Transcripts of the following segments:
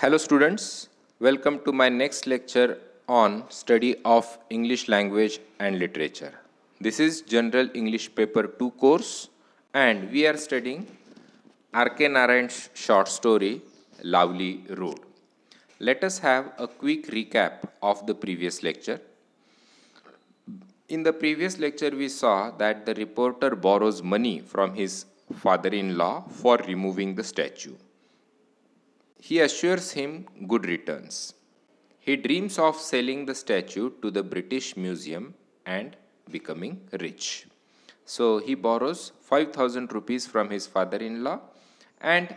Hello students, welcome to my next lecture on study of English language and literature. This is General English Paper 2 course and we are studying R.K. Narayan's short story Lovely Road. Let us have a quick recap of the previous lecture. In the previous lecture we saw that the reporter borrows money from his father-in-law for removing the statue. He assures him good returns. He dreams of selling the statue to the British Museum and becoming rich. So he borrows 5000 rupees from his father-in-law and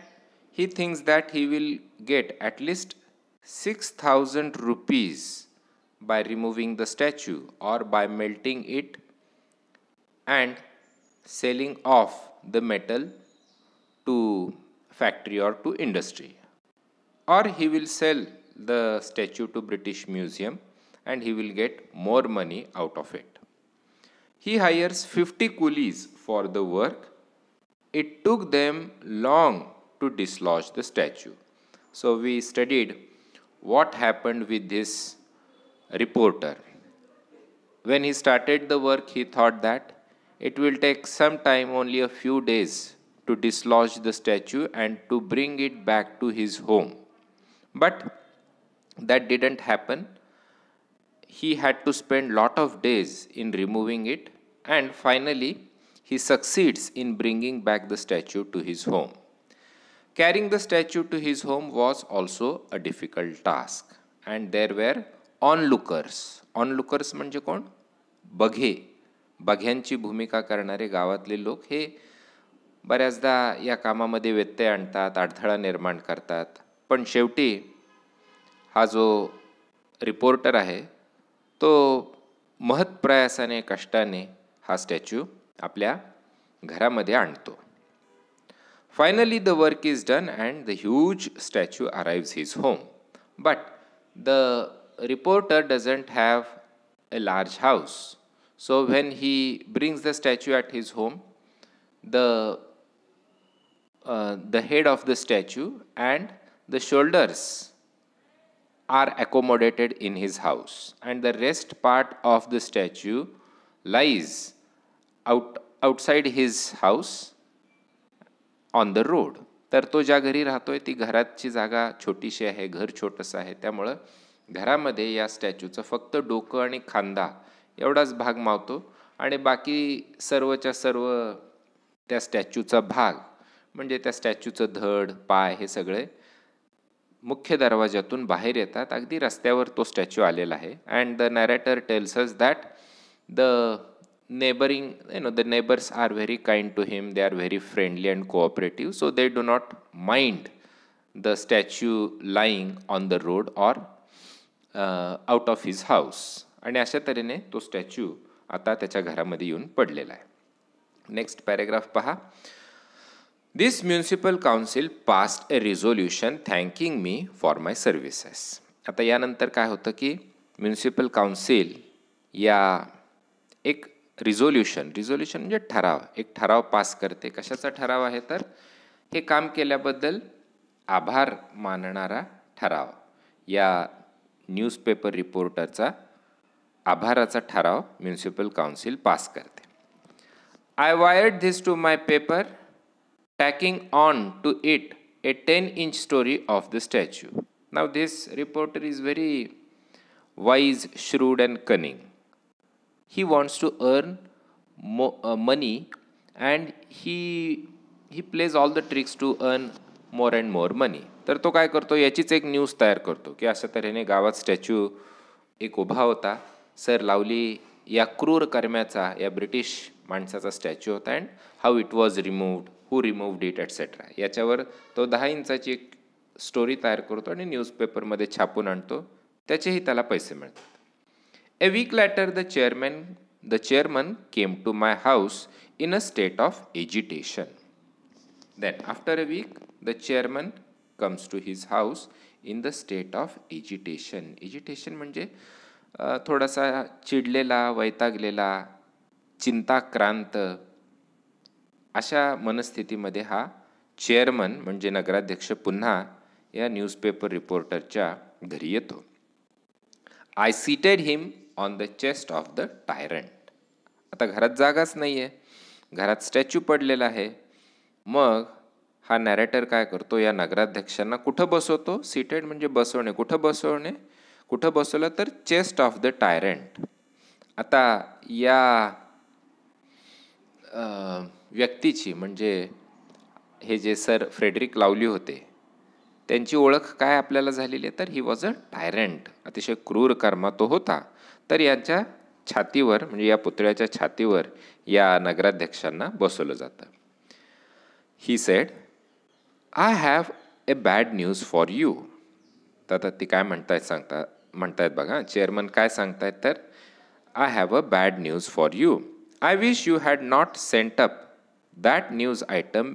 he thinks that he will get at least 6000 rupees by removing the statue or by melting it and selling off the metal to factory or to industry or he will sell the statue to British Museum and he will get more money out of it. He hires 50 coolies for the work. It took them long to dislodge the statue. So we studied what happened with this reporter. When he started the work, he thought that it will take some time, only a few days, to dislodge the statue and to bring it back to his home. But that didn't happen. He had to spend lot of days in removing it and finally he succeeds in bringing back the statue to his home. Carrying the statue to his home was also a difficult task and there were onlookers. Onlookers म्हणजे कोण बघे बघ्यांची भूमिका करणारे गावातले लोक हे बऱ्याचदा या कामामध्ये व्यत्यय आणतात अडथळा निर्माण करतात पण शेवटी हा जो रिपोर्टर आहे तो महत्प्रयासाने कष्टाने हा स्टॅच्यू आपल्या घरामध्ये आणतो finally the work is done and the huge statue arrives his home but the reporter doesn't have a large house so when he brings the statue at his home the the head of the statue and the shoulders are accommodated in his house and the rest part of the statue lies out outside his house on the road तर तो ज्या घरी राहतोय ती घराची जागा छोटीशी आहे घर छोटंसं आहे त्यामुळं घरामध्ये या स्टॅच्यूचं फक्त डोकं आणि खांदा एवढाच भाग मावतो आणि बाकी सर्वच्या सर्व त्या स्टॅच्यूचा भाग म्हणजे त्या स्टॅच्यूचं धड पाय हे सगळे मुख्य दरवाज्यातून बाहेर येतात अगदी रस्त्यावर तो स्टॅच्यू आलेला आहे and the narrator tells that the neighbouring you know the neighbours are very kind to him they are very friendly and cooperative so they do not mind the statue lying on the road or out of his house आणि अशा तऱ्हेने तो statue आता त्याच्या घरामध्ये येऊन पडलेला आहे नेक्स्ट पॅरेग्राफ पहा This municipal council passed a resolution thanking me for my services. आता यानंतर काय होतं की म्युन्सिपल काउन्सिल या एक रिझोल्युशन रिझोल्युशन म्हणजे ठराव एक ठराव पास करते कशाचा ठराव आहे तर हे काम केल्याबद्दल आभार मानणारा ठराव या न्यूजपेपर रिपोर्टरचा आभाराचा ठराव म्युन्सिपल काउन्सिल पास करते I wired this to my paper tacking on to it a 10 inch story of the statue. Now, this reporter is very wise, shrewd, and cunning. He wants to earn mo- uh, money and he, he plays all the tricks to earn more and more money. तर तो काय करतो याचीच एक news तयार करतो की अशा तऱ्हेने गावात स्टॅच्यू एक उभा होता सर लावली या क्रूर कर्म्याचा या ब्रिटिश माणसाचा स्टॅच्यू होता and how it was removed who remove date etcetera याच्यावर तो दहा इंचाची एक स्टोरी तयार करतो आणि न्यूजपेपरमध्ये छापून आणतो त्याचेही त्याला पैसे मिळतात a week later the chairman the chairman came to my house in a state of agitation then after a week the chairman comes to his house in the state of agitation agitation म्हणजे थोडासा चिडलेला वैतागलेला चिंताक्रांत अशा मनस्थितीमध्ये हा chairman म्हणजे नगराध्यक्ष पुन्हा या newspaper रिपोर्टरच्या घरी येतो I seated him on the chest of the tyrant आता घरात जागाच नाही आहे घरात स्टॅच्यू पडलेला आहे मग हा नॅरेटर काय करतो या नगराध्यक्षांना कुठं बसवतो सीटेड म्हणजे बसवणे कुठं बसवणे कुठं बसवलं तर चेस्ट ऑफ द टायरंट आता या व्यक्तीची म्हणजे हे जे सर फ्रेडरिक लावली होते त्यांची ओळख काय आपल्याला झालेली आहे तर ही वॉज अ टायरंट अतिशय क्रूर कर्मा तो होता तर यांच्या छातीवर म्हणजे या पुतळ्याच्या छातीवर या नगराध्यक्षांना बसवलं जातं he said I have a bad news for you तर आता ती काय म्हणतायत सांगता म्हणतायत बघा चेअरमन काय सांगतायत तर I have a bad news for you I wish you had not sent up that news item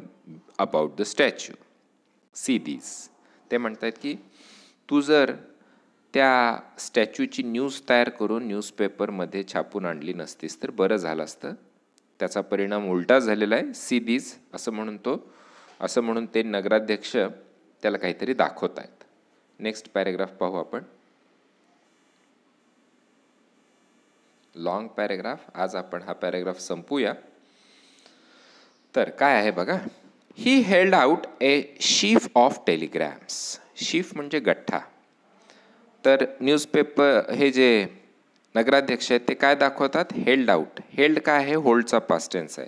about the statue see these. ते म्हणतात की तू जर त्या स्टॅच्यूची न्यूज तयार करून न्यूजपेपरमध्ये छापून आणली नसतीस तर बरं झालं असतं त्याचा परिणाम उलटा झालेला आहे सी दीज असं म्हणून तो असं म्हणून ते नगराध्यक्ष त्याला काहीतरी दाखवत आहेत नेक्स्ट पॅरेग्राफ पाहू आपण लॉंग पॅरेग्राफ आज आपण हा पॅरेग्राफ संपूया तर काय आहे बघा he held out a sheaf of telegrams sheaf म्हणजे गठ्ठा तर न्यूजपेपर हे जे नगराध्यक्ष आहेत ते काय दाखवतात हेल्ड आउट हेल्ड काय आहे होल्डचा पास्टेन्स आहे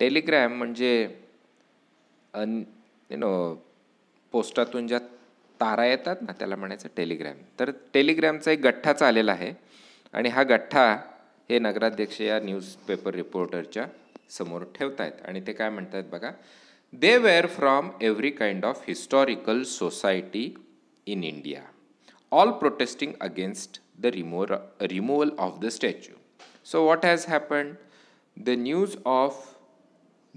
टेलिग्रॅम म्हणजे यु नो पोस्टातून ज्या तारा येतात ना त्याला म्हणायचं टेलिग्रॅम तर टेलिग्रॅमचा एक गठ्ठा चालेला आहे आणि हा गठ्ठा हे नगराध्यक्ष या न्यूजपेपर रिपोर्टरच्या समोर ठेवतायत आणि ते काय म्हणतायत बघा they were from every kind of historical society in India all protesting against the रिमो removal of the statue so what has happen the news of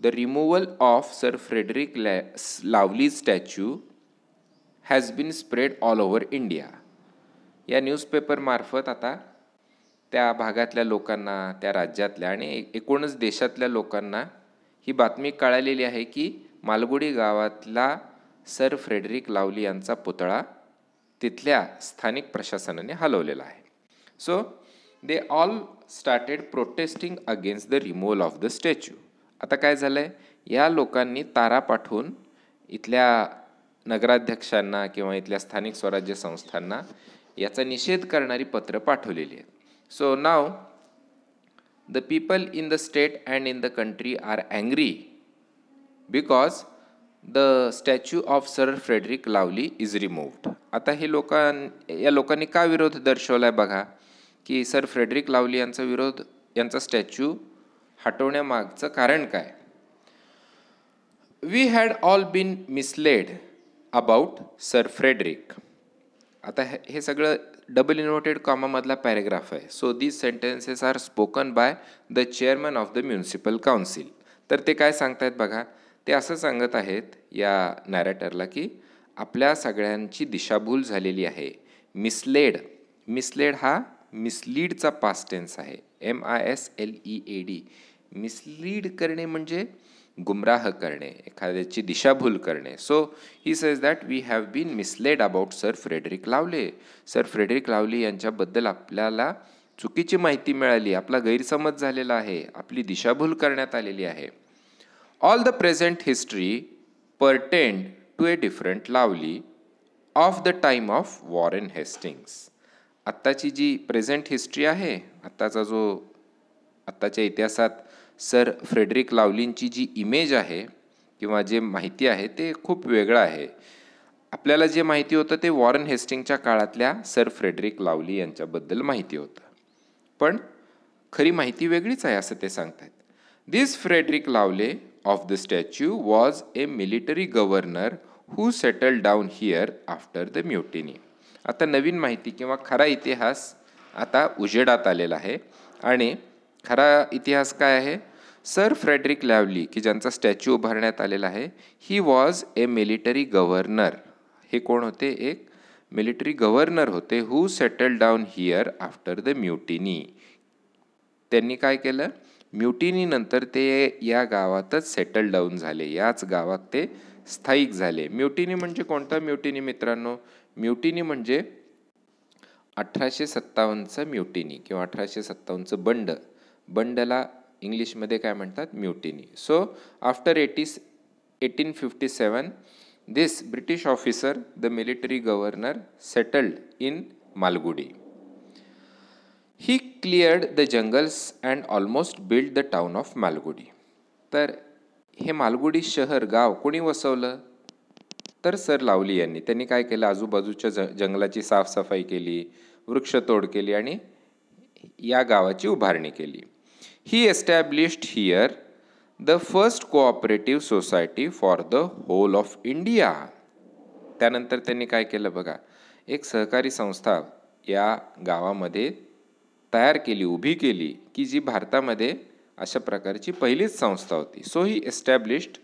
the removal of Sir Frederick लॅ Lawley statue has been spread all over India या न्यूजपेपरमार्फत आता त्या भागातल्या लोकांना त्या राज्यातल्या आणि एकूणच देशातल्या लोकांना ही बातमी कळालेली आहे की मालगुडी गावातला सर फ्रेडरिक लावली यांचा पुतळा तिथल्या स्थानिक प्रशासनाने हलवलेला आहे so they all started protesting against the removal of the statue आता काय झालं आहे या लोकांनी तारा पाठवून इथल्या नगराध्यक्षांना किंवा इथल्या स्थानिक स्वराज्य संस्थांना याचा निषेध करणारी पत्रं पाठवलेली आहेत So now the people in the state and in the country are angry because the statue of Sir Frederick Lawley is removed आता हे लोकां या लोकांनी का विरोध दर्शवला आहे बघा की सर फ्रेडरिक लावली यांचा विरोध यांचा स्टॅच्यू हटवण्यामागचं कारण काय we had all been misled about Sir Frederick आता हे हे सगळं डबल इन्व्हर्टेड कॉमामधला पॅरेग्राफ आहे so these sentences are spoken by the chairman of the municipal council तर ते काय सांगतायत बघा ते असं सांगत आहेत या नॅरेटरला की आपल्या सगळ्यांची दिशाभूल झालेली आहे मिसलेड मिसलेड हा मिसलीडचा पास्ट टेन्स आहे M I S L E A D mislead करणे म्हणजे गुमराह करणे एखाद्याची दिशाभूल करणे so he says that we have been misled about Sir Frederick Lawley Sir Frederick Lawley यांच्याबद्दल आपल्याला चुकीची माहिती मिळाली आपला गैरसमज झालेला आहे आपली दिशाभूल करण्यात आलेली आहे all the present history pertained to a different Lawley of the time of Warren Hastings आत्ताची जी प्रेझेंट हिस्ट्री आहे आत्ताचा जो आत्ताच्या इतिहासात सर फ्रेडरिक लावलींची जी इमेज आहे किंवा जे माहिती आहे ते खूप वेगळं आहे आपल्याला जे माहिती होतं ते वॉरन हेस्टिंगच्या काळातल्या सर फ्रेडरिक लावली यांच्याबद्दल माहिती होतं पण खरी माहिती वेगळीच आहे असं ते आहेत this Frederick Lawley of the statue was a military governor who settle down here after the mutiny आता नवीन माहिती किंवा खरा इतिहास आता उजेडात आलेला आहे आणि खरा इतिहास काय आहे सर फ्रेडरिक लॅवली की ज्यांचा स्टॅच्यू उभारण्यात आलेला आहे he was a military governor हे कोण होते एक मिलिटरी गव्हर्नर होते who settle down here after the mutiny त्यांनी काय केलं म्युटिनीनंतर ते या गावातच सेटल डाऊन झाले याच गावात ते स्थायिक झाले म्युटिनी म्हणजे कोणता म्युटिनी मित्रांनो म्युटिनी म्हणजे अठराशे सत्तावन्नचं म्युटिनी किंवा अठराशे सत्तावन्नचं बंड बंडला इंग्लिशमध्ये काय म्हणतात म्युटिनी सो आफ्टर एटीस eighteen fifty seven this British officer the military governor settled in Malgudi he cleared the jungles and almost build the town of Malgudi तर हे मालगुडी शहर गाव कोणी वसवलं तर सर लावली यांनी त्यांनी काय केलं आजूबाजूच्या ज जंगलाची साफसफाई केली वृक्षतोड केली आणि या गावाची उभारणी केली he established here the first cooperative society for the whole of India त्यानंतर त्यांनी काय केलं बघा एक सहकारी संस्था या गावामध्ये तयार केली उभी केली की जी भारतामध्ये अशा प्रकारची पहिलीच संस्था होती सो ही एस्टॅब्लिश्ड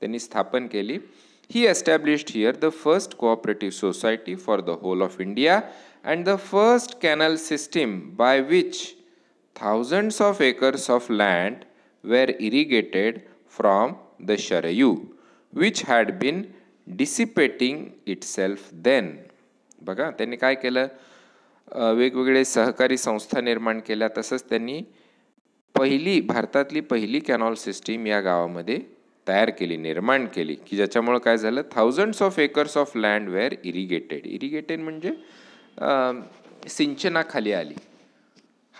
त्यांनी स्थापन केली he established here the first cooperative society for the whole of India and the first canal system by which thousands of acres of land were irrigated from the Sharayu, which had been dissipating itself then. बघा त्यांनी काय केलं वेगवेगळे सहकारी संस्था निर्माण केल्या तसंच त्यांनी पहिली भारतातली पहिली कॅनॉल सिस्टीम या गावामध्ये तयार केली निर्माण केली की ज्याच्यामुळं काय झालं thousands of acres of land were irrigated irrigated म्हणजे सिंचनाखाली आली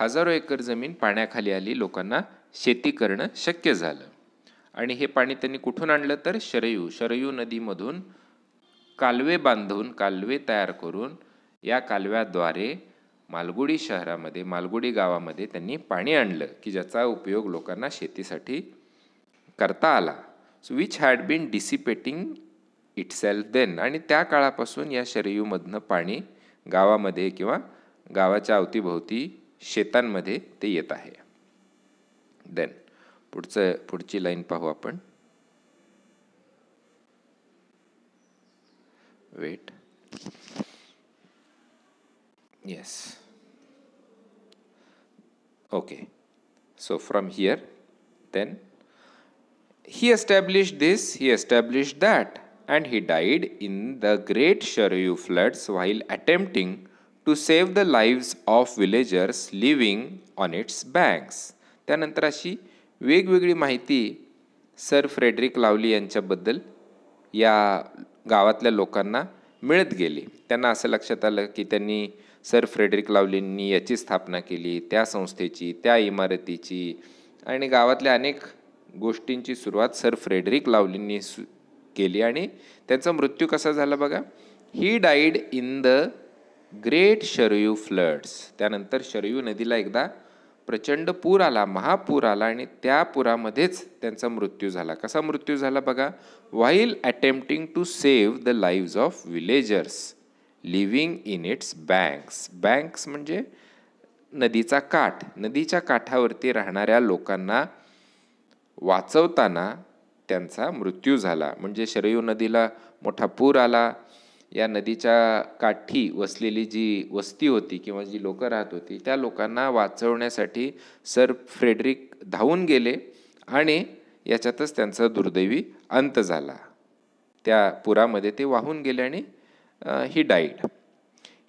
हजारो एकर जमीन पाण्याखाली आली लोकांना शेती करणं शक्य झालं आणि हे पाणी त्यांनी कुठून आणलं तर शरयू शरयू नदीमधून कालवे बांधून कालवे तयार करून या कालव्याद्वारे मालगुडी शहरामध्ये मालगुडी गावामध्ये त्यांनी पाणी आणलं की ज्याचा उपयोग लोकांना शेतीसाठी करता आला so which had been dissipating itself then आणि त्या काळापासून या शरयूमधनं पाणी गावामध्ये किंवा गावाच्या अवतीभोवती शेतांमध्ये ते येत आहे देन पुढचं पुढची लाईन पाहू आपण wait yes okay so from here then he establish this he establish that and he died in the great शर floods while attempting to save the lives of villagers living on its banks त्यानंतर अशी वेगवेगळी माहिती sir Frederick Lawley यांच्याबद्दल या गावातल्या लोकांना मिळत गेली त्यांना असं लक्षात आलं की त्यांनी सर फ्रेडरिक लावलींनी याची स्थापना केली त्या संस्थेची त्या इमारतीची आणि गावातल्या अनेक गोष्टींची सुरुवात सर फ्रेडरिक लावलींनी सु केली आणि त्यांचा मृत्यू कसा झाला बघा he died in the great Sarayu floods त्यानंतर शरयू नदीला एकदा प्रचंड पूर आला महापूर आला आणि त्या पुरामध्येच त्यांचा मृत्यू झाला कसा मृत्यू झाला बघा while attempting to save the lives of villagers living in its banks banks म्हणजे नदीचा काठ नदीच्या काठावरती राहणाऱ्या लोकांना वाचवताना त्यांचा मृत्यू झाला म्हणजे शरयू नदीला मोठा पूर आला या नदीच्या काठी वसलेली जी वस्ती होती किंवा जी लोकं राहत होती त्या लोकांना वाचवण्यासाठी सर फ्रेडरिक धावून गेले आणि याच्यातच त्यांचा दुर्दैवी अंत झाला त्या पुरामध्ये ते वाहून गेले आणि he died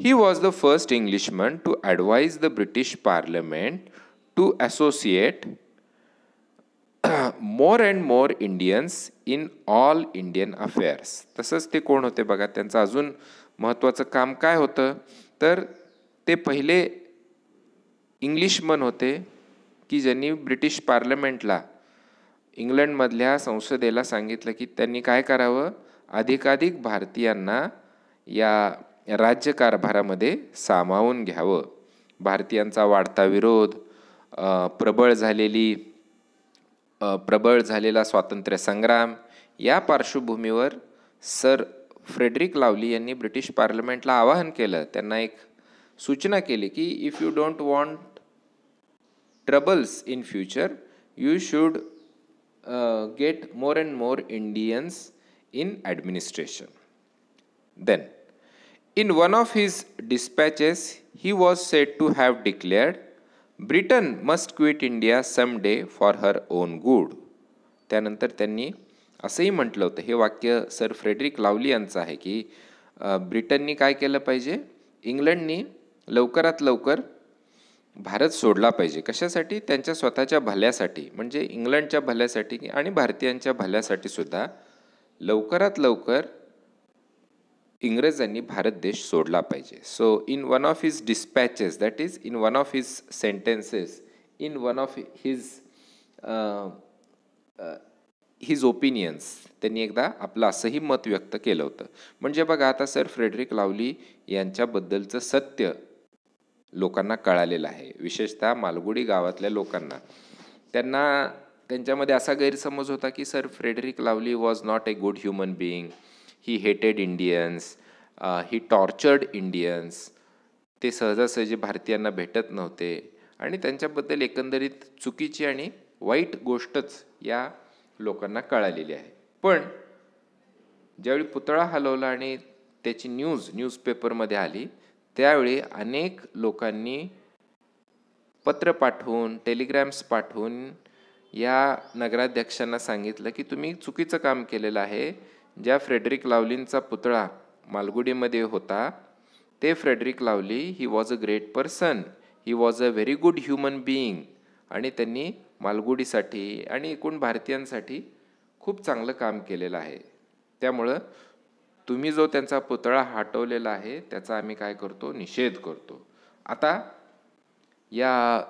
he was the first Englishman to advise the British parliament to associate more and more Indians in all Indian affairs तसंच ते कोण होते बघा त्यांचं अजून महत्त्वाचं काम काय होतं तर ते पहिले इंग्लिशमन होते की ज्यांनी ब्रिटिश पार्लमेंटला इंग्लंडमधल्या संसदेला सांगितलं की त्यांनी काय करावं अधिकाधिक भारतीयांना या राज्यकारभारामध्ये सामावून घ्यावं भारतीयांचा वाढता विरोध प्रबळ झालेली प्रबळ झालेला स्वातंत्र्य संग्राम या पार्श्वभूमीवर सर फ्रेडरिक लावली यांनी ब्रिटिश पार्लमेंटला आवाहन केलं त्यांना एक सूचना केली की if you don't want troubles in future you should get more and more Indians in administration then in one of his dispatches he was said to have declared Britain must quit India some day for her own good त्यानंतर त्यांनी असंही म्हटलं होतं हे वाक्य sir Frederick लावली यांचं आहे की ब्रिटननी काय केलं पाहिजे इंग्लंडनी लवकरात लवकर भारत सोडला पाहिजे कशासाठी त्यांच्या स्वतःच्या भल्यासाठी म्हणजे इंग्लंडच्या भल्यासाठी आणि भारतीयांच्या भल्यासाठी सुद्धा लवकरात लवकर इंग्रजांनी भारत देश सोडला पाहिजे so in one of his dispatches that is in one of his sentences in one of his his opinions त्यांनी एकदा आपलं असंही मत व्यक्त केलं होतं म्हणजे बघा आता सर फ्रेडरिक लावली यांच्याबद्दलचं सत्य लोकांना कळालेलं आहे विशेषतः मालगुडी गावातल्या लोकांना त्यांना त्यांच्यामध्ये असा गैरसमज होता की Sir Frederick Lawley was not a good human being he hated Indians he tortured Indians ते सहजासहजी भारतीयांना भेटत नव्हते आणि त्यांच्याबद्दल एकंदरीत चुकीची आणि वाईट गोष्टच या लोकांना कळालेली आहे पण ज्यावेळी पुतळा हलवला आणि त्याची न्यूज न्यूजपेपरमध्ये आली त्यावेळी अनेक लोकांनी पत्र पाठवून टेलिग्राम्स पाठवून या नगराध्यक्षांना सांगितलं की तुम्ही चुकीचं काम केलेलं आहे ज्या फ्रेडरिक लावलींचा पुतळा मालगुडीमध्ये होता ते Frederick Lawley he was a great person he was a very good human being आणि त्यांनी मालगुडीसाठी आणि एकूण भारतीयांसाठी खूप चांगलं काम केलेलं आहे त्यामुळं तुम्ही जो त्यांचा पुतळा हटवलेला आहे त्याचा आम्ही काय करतो निषेध करतो आता या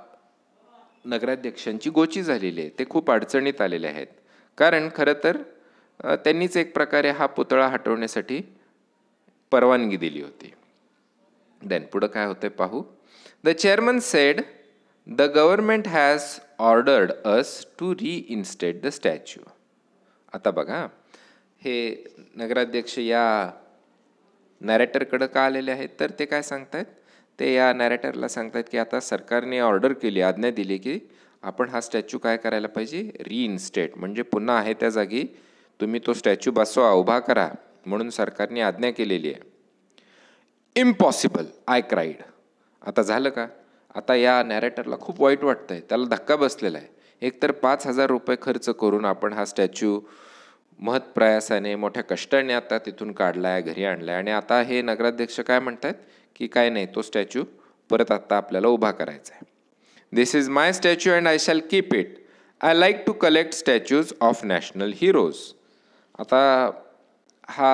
नगराध्यक्षांची गोची झालेली आहे ते खूप अडचणीत आलेले आहेत कारण खरं तर त्यांनीच एक प्रकारे हा पुतळा हटवण्यासाठी परवानगी दिली होती देन पुढं काय होतं पाहू the chairman said the government has ordered us to reinstate the statue आता बघा हे नगराध्यक्ष या नॅरेटरकडं का आलेले आहेत तर ते काय आहेत ते या नॅरेटरला आहेत की आता सरकारने ऑर्डर केली आज्ञा दिली की आपण हा स्टॅच्यू काय करायला पाहिजे रिइन्स्टेट म्हणजे पुन्हा आहे त्या जागी तुम्ही तो स्टॅच्यू बसवा उभा करा म्हणून सरकारने आज्ञा केलेली आहे इम्पॉसिबल आय क्राईड आता झालं का आता या नॅरेटरला खूप वाईट वाटतं आहे त्याला धक्का बसलेला आहे एकतर पाच हजार रुपये खर्च करून आपण हा स्टॅच्यू महत्प्रयासाने मोठ्या कष्टाने आता तिथून काढला आहे घरी आणला आहे आणि आता हे नगराध्यक्ष काय म्हणत आहेत की काय नाही तो स्टॅच्यू परत आत्ता आपल्याला उभा करायचा आहे this is my statue and I shall keep it I like to collect statues of national heroes आता हा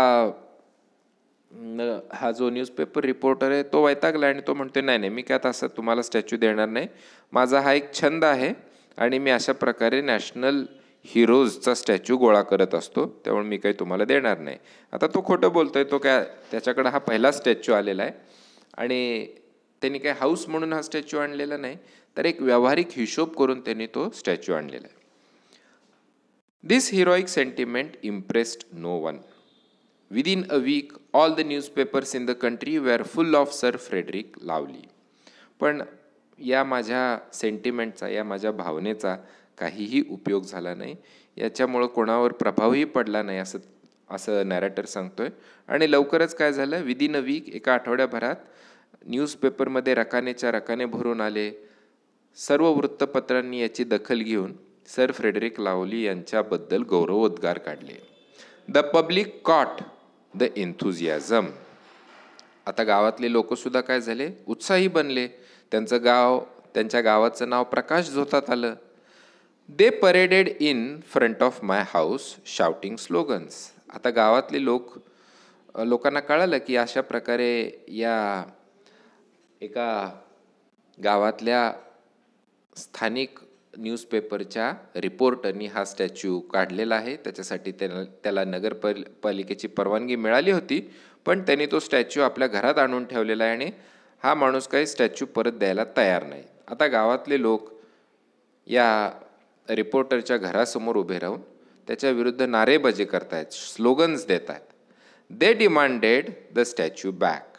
हा जो न्यूजपेपर रिपोर्टर आहे तो वैतागला आणि तो म्हणतो नाही नाही मी काय तसं तुम्हाला स्टॅच्यू देणार नाही माझा हा एक छंद आहे आणि मी अशा प्रकारे नॅशनल हिरोजचा स्टॅच्यू गोळा करत असतो त्यामुळे मी काही तुम्हाला देणार नाही आता तो खोटं बोलतो आहे तो काय त्याच्याकडं हा पहिला स्टॅच्यू आलेला आहे आणि त्यांनी काय हाऊस म्हणून हा स्टॅच्यू आणलेला नाही तर एक व्यावहारिक हिशोब करून त्यांनी तो स्टॅच्यू आणलेला आहे This heroic sentiment impressed no one. Within a week, all the newspapers in the country were full of Sir Frederick Lowley. पण या माझ्या सेंटिमेंटचा या माझ्या भावनेचा काहीही उपयोग झाला नाही याच्यामुळं कोणावर प्रभावही पडला नाही असं असं नॅरेटर सांगतोय आणि लवकरच काय झालं विदिन अ वीक एका आठवड्याभरात न्यूजपेपरमध्ये रकानेच्या रकाने भरून आले सर्व वृत्तपत्रांनी याची दखल घेऊन सर फ्रेडरिक लावली यांच्याबद्दल गौरवोद्गार काढले the public caught the enthusiasm आता गावातले लोकसुद्धा काय झाले उत्साही बनले त्यांचं गाव त्यांच्या गावाचं नाव प्रकाश झोतात आलं they paraded in front of my house shouting slogans आता गावातले लोक लोकांना कळालं की अशा प्रकारे या एका गावातल्या स्थानिक न्यूजपेपरच्या रिपोर्टरनी हा स्टॅच्यू काढलेला आहे त्याच्यासाठी त्याला त्याला नगर पालिकेची परवानगी मिळाली होती पण त्यांनी तो स्टॅच्यू आपल्या घरात आणून ठेवलेला आहे आणि हा माणूस काही स्टॅच्यू परत द्यायला तयार नाही आता गावातले लोक या रिपोर्टरच्या घरासमोर उभे राहून त्याच्याविरुद्ध नारेबाजी आहेत स्लोगन्स देत आहेत they demanded the statue back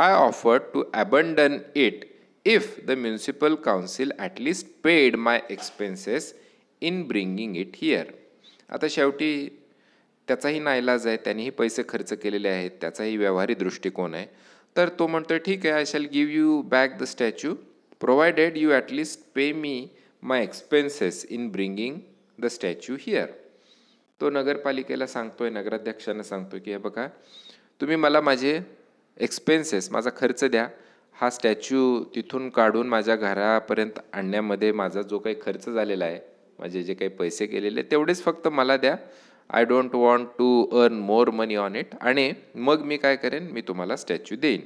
I offered to abandon it if the municipal council at least paid my expenses in bringing it here आता शेवटी त्याचाही नाईलाज आहे त्यांनीही पैसे खर्च केलेले आहेत त्याचाही व्यवहारिक दृष्टिकोन आहे तर तो म्हणतो ठीक आहे I shall give you back the statue provided you at least pay me my expenses in bringing the statue here तो नगरपालिकेला सांगतो आहे नगराध्यक्षांना सांगतो की हे बघा तुम्ही मला माझे एक्सपेन्सेस माझा खर्च द्या हा स्टॅच्यू तिथून काढून माझ्या घरापर्यंत आणण्यामध्ये माझा जो काही खर्च झालेला आहे माझे जे काही पैसे केलेले तेवढेच फक्त मला द्या I don't want to earn more money on it आणि मग मी काय करेन मी तुम्हाला स्टॅच्यू देईन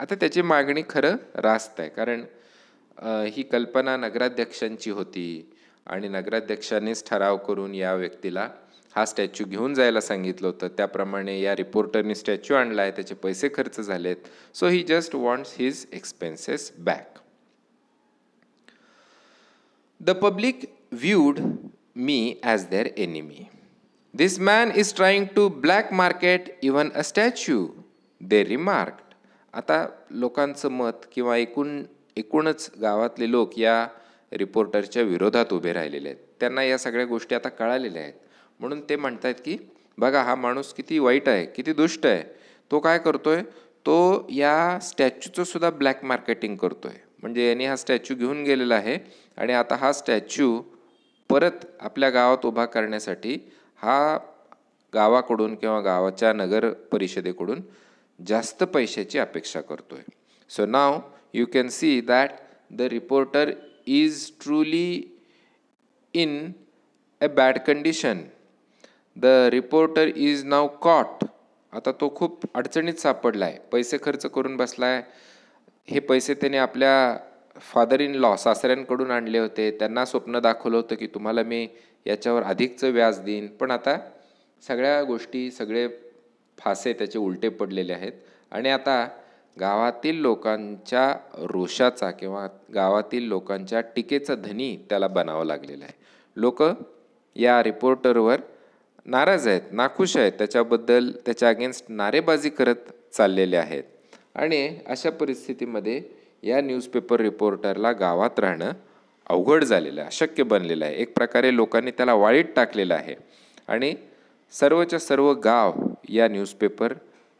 आता त्याची मागणी खरं रास्त आहे कारण ही कल्पना नगराध्यक्षांची होती आणि नगराध्यक्षांनीच ठराव करून या व्यक्तीला हा स्टॅच्यू घेऊन जायला सांगितलं होतं त्याप्रमाणे या रिपोर्टरने स्टॅच्यू आणला आहे त्याचे पैसे खर्च झालेत so he just wants his expenses back the public viewed me as their enemy this man is trying to black market even a statue they remark आता लोकांचं मत किंवा एकूण एकूणच गावातले लोक या रिपोर्टरच्या विरोधात उभे राहिलेले आहेत त्यांना या सगळ्या गोष्टी आता कळालेल्या आहेत म्हणून ते म्हणत आहेत की बघा हा माणूस किती वाईट आहे किती दुष्ट आहे तो काय करतो आहे तो या स्टॅच्यूचं सुद्धा ब्लॅक मार्केटिंग करतो आहे म्हणजे यांनी हा स्टॅच्यू घेऊन गेलेला आहे आणि आता हा स्टॅच्यू परत आपल्या गावात उभा करण्यासाठी हा गावाकडून किंवा गावाच्या नगर परिषदेकडून जास्त पैशाची अपेक्षा करतो आहे so now you can see that the reporter is truly in a bad condition the reporter is now caught आता तो खूप अडचणीत सापडला आहे पैसे खर्च करून बसला आहे हे पैसे त्याने आपल्या फादर इन लॉ सासऱ्यांकडून आणले होते त्यांना स्वप्न दाखवलं होतं की तुम्हाला मी याच्यावर अधिकचं व्याज देईन पण आता सगळ्या गोष्टी सगळे फासे त्याचे उलटे पडलेले आहेत आणि आता गावातील लोकांच्या रोषाचा किंवा गावातील लोकांच्या टीकेचा धनी त्याला बनावं लागलेलं आहे लोक या रिपोर्टरवर नाराज आहेत नाखुश आहेत त्याच्याबद्दल त्याच्या अगेन्स्ट नारेबाजी करत चाललेले आहेत आणि अशा परिस्थितीमध्ये या न्यूजपेपर रिपोर्टरला गावात राहणं अवघड झालेलं आहे अशक्य बनलेलं आहे एक प्रकारे लोकांनी त्याला वाळीत टाकलेलं आहे आणि सर्वच्या सर्व गाव या न्यूजपेपर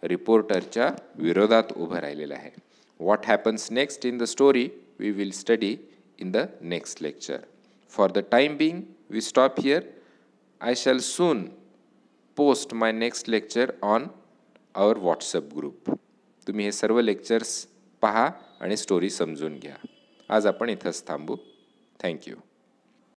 रिपोर्टरच्या विरोधात उभं राहिलेलं आहे what happens next in the story we will study in the next lecture for the time being we stop here I shall soon post my next lecture on our WhatsApp group तुम्ही हे सर्व lectures पहा आणि story समजून घ्या आज आपण इथंच थांबू थँक्यू